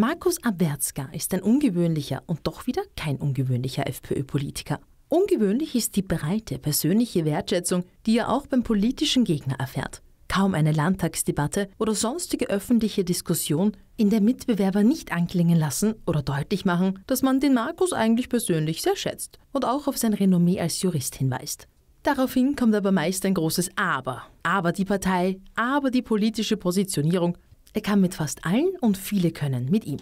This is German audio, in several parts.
Markus Aberzka ist ein ungewöhnlicher und doch wieder kein ungewöhnlicher FPÖ-Politiker. Ungewöhnlich ist die breite persönliche Wertschätzung, die er auch beim politischen Gegner erfährt. Kaum eine Landtagsdebatte oder sonstige öffentliche Diskussion, in der Mitbewerber nicht anklingen lassen oder deutlich machen, dass man den Markus eigentlich persönlich sehr schätzt und auch auf sein Renommee als Jurist hinweist. Daraufhin kommt aber meist ein großes Aber. Aber die Partei, aber die politische Positionierung, er kann mit fast allen und viele können mit ihm.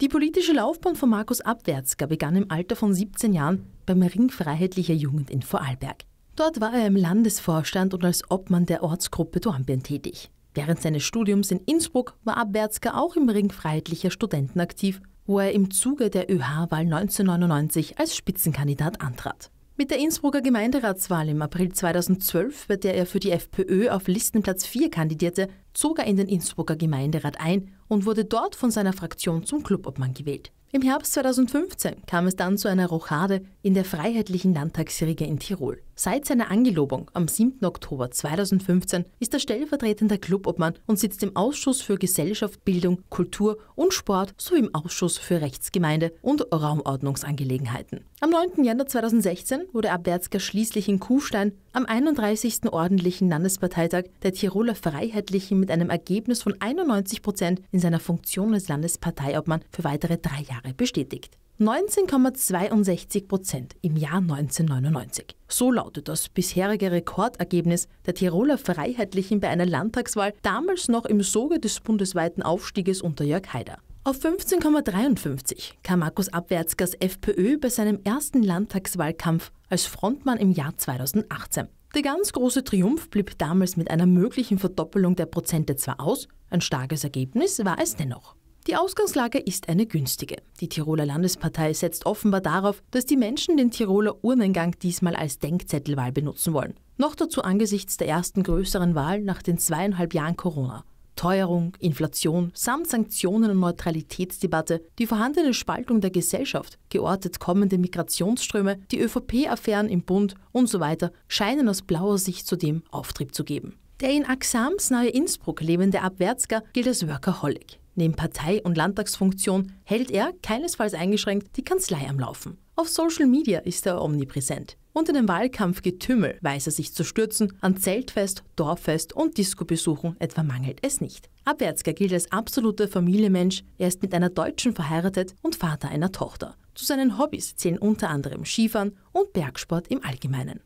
Die politische Laufbahn von Markus Abwärtsger begann im Alter von 17 Jahren beim Ring Freiheitlicher Jugend in Vorarlberg. Dort war er im Landesvorstand und als Obmann der Ortsgruppe Dornbirn tätig. Während seines Studiums in Innsbruck war Abwärtsger auch im Ring Freiheitlicher Studenten aktiv, wo er im Zuge der ÖH-Wahl 1999 als Spitzenkandidat antrat. Mit der Innsbrucker Gemeinderatswahl im April 2012, bei der er für die FPÖ auf Listenplatz 4 kandidierte, zog er in den Innsbrucker Gemeinderat ein und wurde dort von seiner Fraktion zum Clubobmann gewählt. Im Herbst 2015 kam es dann zu einer Rochade in der Freiheitlichen Landtagsriege in Tirol. Seit seiner Angelobung am 7. Oktober 2015 ist er stellvertretender Clubobmann und sitzt im Ausschuss für Gesellschaft, Bildung, Kultur und Sport sowie im Ausschuss für Rechtsgemeinde und Raumordnungsangelegenheiten. Am 9. Januar 2016 wurde Abwärtsger schließlich in Kuhstein am 31. Ordentlichen Landesparteitag der Tiroler Freiheitlichen mit einem Ergebnis von 91 Prozent in seiner Funktion als Landesparteiobmann für weitere drei Jahre bestätigt. 19,62 Prozent im Jahr 1999. So lautet das bisherige Rekordergebnis der Tiroler Freiheitlichen bei einer Landtagswahl, damals noch im Soge des bundesweiten Aufstieges unter Jörg Haider. Auf 15,53 kam Markus Abwärtsgers FPÖ bei seinem ersten Landtagswahlkampf als Frontmann im Jahr 2018. Der ganz große Triumph blieb damals mit einer möglichen Verdoppelung der Prozente zwar aus, ein starkes Ergebnis war es dennoch. Die Ausgangslage ist eine günstige. Die Tiroler Landespartei setzt offenbar darauf, dass die Menschen den Tiroler Urnengang diesmal als Denkzettelwahl benutzen wollen. Noch dazu angesichts der ersten größeren Wahl nach den zweieinhalb Jahren Corona. Teuerung, Inflation samt Sanktionen und Neutralitätsdebatte, die vorhandene Spaltung der Gesellschaft, geortet kommende Migrationsströme, die ÖVP-Affären im Bund und so weiter scheinen aus blauer Sicht zudem Auftrieb zu geben. Der in Axams nahe Innsbruck lebende Abwärtsger gilt als Workaholic. Neben Partei- und Landtagsfunktion hält er, keinesfalls eingeschränkt, die Kanzlei am Laufen. Auf Social Media ist er omnipräsent. Unter dem Wahlkampfgetümmel weiß er sich zu stürzen, an Zeltfest, Dorffest und Disco-Besuchen etwa mangelt es nicht. Abwärtsger gilt als absoluter Familienmensch, er ist mit einer Deutschen verheiratet und Vater einer Tochter. Zu seinen Hobbys zählen unter anderem Skifahren und Bergsport im Allgemeinen.